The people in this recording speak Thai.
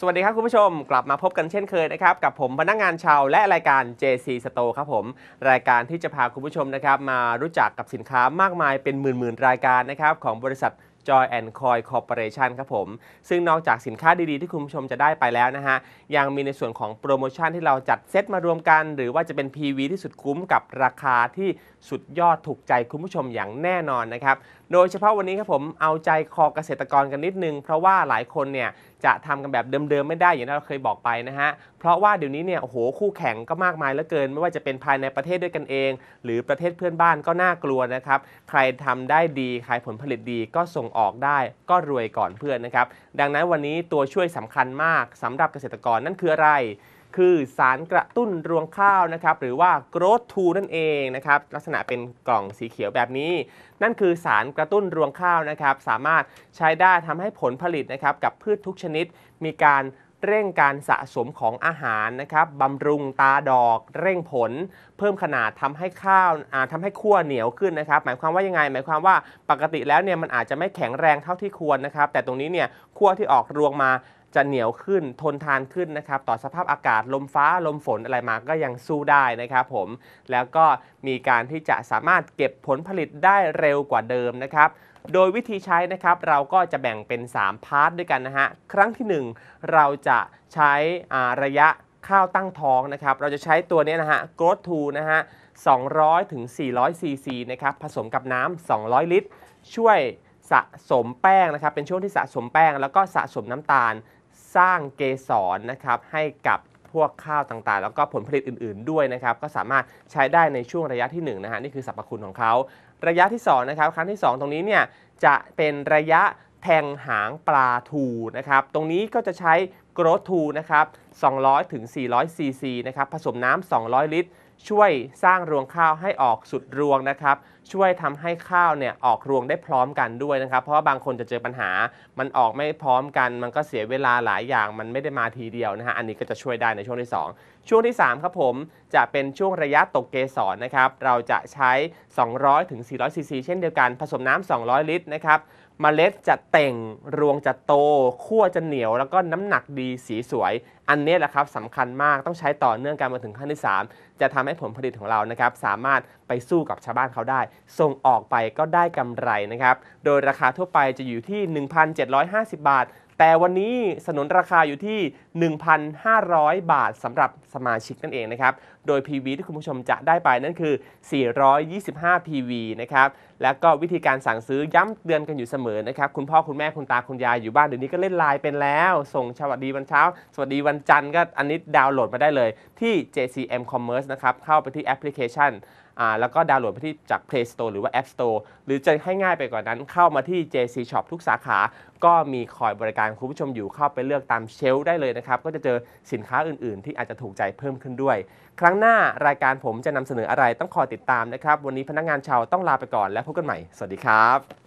สวัสดีครับคุณผู้ชมกลับมาพบกันเช่นเคยนะครับกับผม พนักงงานชาวและรายการ JC Store ครับผมรายการที่จะพาคุณผู้ชมนะครับมารู้จักกับสินค้ามากมายเป็นหมื่นๆรายการนะครับของบริษัท Joy and Coy Corporation ครับผมซึ่งนอกจากสินค้าดีๆที่คุณผู้ชมจะได้ไปแล้วนะฮะยังมีในส่วนของโปรโมชั่นที่เราจัดเซตมารวมกัน หรือว่าจะเป็น PV ที่สุดคุ้มกับราคาที่สุดยอดถูกใจคุณผู้ชมอย่างแน่นอนนะครับโดยเฉพาะวันนี้ครับผมเอาใจคอเกษตรกรกันนิดนึง เพราะว่าหลายคนเนี่ย จะทำกันแบบเดิมๆไม่ได้อย่างที่เราเคยบอกไปนะฮะเพราะว่าเดี๋ยวนี้เนี่ยโอ้โหคู่แข่งก็มากมายเหลือเกิน ไม่ว่าจะเป็นภายในประเทศด้วยกันเอง หรือประเทศเพื่อนบ้านก็น่ากลัวนะครับ ใครทำได้ดีขายผลผลิตดีก็ส่งออกได้ก็รวยก่อนเพื่อนนะครับ ดังนั้นวันนี้ตัวช่วยสำคัญมากสำหรับเกษตรกรนั่นคืออะไรคือสารกระตุ้นรวงข้าวนะครับหรือว่า growth t o นั่นเองนะครับลักษณะเป็นกล่องสีเขียวแบบนี้ นั่นคือสารกระตุ้นรวงข้าวนะครับสามารถใช้ได้ทำให้ผลผลิตนะครับกับพืชทุกชนิด มีการเร่งการสะสมของอาหารนะครับบำรุงตาดอก เร่งผลเพิ่มขนาดทำให้ข้าวทำให้ขั้วเหนียวขึ้นนะครับ หมายความว่ายังไง หมายความว่าปกติแล้วเนี่ยมันอาจจะไม่แข็งแรงเท่าที่ควรนะครับ แต่ตรงนี้เนี่ยขั้วที่ออกรวงมาจะเหนียวขึ้น ทนทานขึ้นนะครับ ต่อสภาพอากาศ ลมฟ้า ลมฝน อะไรมา ก็ยังสู้ได้นะครับผม แล้วก็มีการที่จะสามารถเก็บผลผลิตได้เร็วกว่าเดิมนะครับ โดยวิธีใช้นะครับ เราก็จะแบ่งเป็น 3 พาร์ทด้วยกันนะฮะ ครั้งที่ 1 เราจะใช้ระยะข้าวตั้งท้องนะครับ เราจะใช้ตัวนี้นะฮะ Growth t o นะฮะ200ถึง400ซีซีนะครับ ผสมกับน้ำ200 ลิตร ช่วยสะสมแป้งนะครับ เป็นช่วงที่สะสมแป้ง แล้วก็สะสมน้ำตาลสร้างเกสรนะครับให้กับพวกข้าวต่างๆ แล้วก็ผลผลิตอื่นๆด้วยนะครับ ก็สามารถใช้ได้ในช่วงระยะที่ 1นะฮะนี่คือสรรพคุณของเขา ระยะที่2นะครับครั้งที่ 2ตรงนี้เนี่ยจะเป็นระยะแทงหางปลาทูนะครับตรงนี้ก็จะใช้กรทูนะครับ200ถึง400ซีซีนะครับ ผสมน้ำ200 ลิตร ช่วยสร้างรวงข้าวให้ออกสุดรวงนะครับช่วยทำให้ข้าวเนี่ยออกรวงได้พร้อมกันด้วยนะครับ เพราะว่าบางคนจะเจอปัญหา มันออกไม่พร้อมกัน มันก็เสียเวลาหลายอย่างมันไม่ได้มาทีเดียวนะฮะอันนี้ก็จะช่วยได้ในช่วงที่ 2 ช่วงที่ 3ครับผมจะเป็นช่วงระยะตกเกสรนะครับเราจะใช้ 200-400ถึงซีซีเช่นเดียวกัน ผสมน้ำ 200 ลิตรนะครับมเมล็ดจะเต่งรวงจะโตขั้วจะเหนียว แล้วก็น้ำหนักดีสีสวย อันนี้แหละครับสำคัญมากต้องใช้ต่อเนื่องกันมาถึงขั้นที่ 3 จะทำให้ผลผลิตของเรานะครับสามารถไปสู้กับชาวบ้านเขาได้ส่งออกไปก็ได้กำไรนะครับ โดยราคาทั่วไปจะอยู่ที่ 1,750 บาท แต่วันนี้สนุนราคาอยู่ที่ 1,500 บาทสำหรับสมาชิกนั่นเองนะครับ โดย PV ที่คุณผู้ชมจะได้ไปนั่นคือ 425 PV นะครับ แล้วก็วิธีการสั่งซื้อย้ำเตือนกันอยู่เสมอนะครับ คุณพ่อ คุณแม่คุณตา คุณยายอยู่บ้าน เดี๋ยวนี้ก็เล่นไลน์เป็นแล้ว ส่งสวัสดีวันเช้า สวัสดีวันจันทร์ก็อันนี้ดาวน์โหลดมาได้เลย ที่ JCM Commerce นะครับ เข้าไปที่แอปพลิเคชันอ่าแล้วก็ดาวน์โหลดไปที่จาก Play Store หรือว่า App Store หรือจะให้ง่ายไปกว่านั้นเข้ามาที่ JC Shop ทุกสาขา ก็มีคอยบริการคุณผู้ชมอยู่เข้าไปเลือกตามเชลได้เลยนะครับ ก็จะเจอสินค้าอื่นๆ ที่อาจจะถูกใจเพิ่มขึ้นด้วย ครั้งหน้ารายการผมจะนำเสนออะไรต้องคอยติดตามนะครับ วันนี้พนักงานชาวต้องลาไปก่อนและพบกันใหม่ สวัสดีครับ